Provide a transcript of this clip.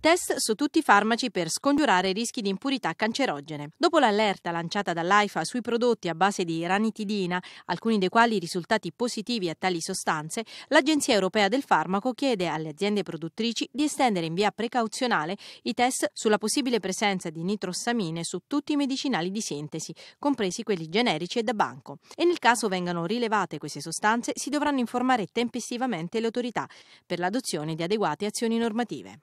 test su tutti i farmaci per scongiurare i rischi di impurità cancerogene. Dopo l'allerta lanciata dall'AIFA sui prodotti a base di ranitidina, alcuni dei quali risultati positivi a tali sostanze, l'Agenzia europea del farmaco chiede alle aziende produttrici di estendere in via precauzionale i test sulla possibile presenza di nitrossamine su tutti i medicinali di sintesi, compresi quelli generici e da banco. E nel caso vengano rilevate queste sostanze, si dovranno informare tempestivamente le autorità per l'adozione di adeguate azioni normative.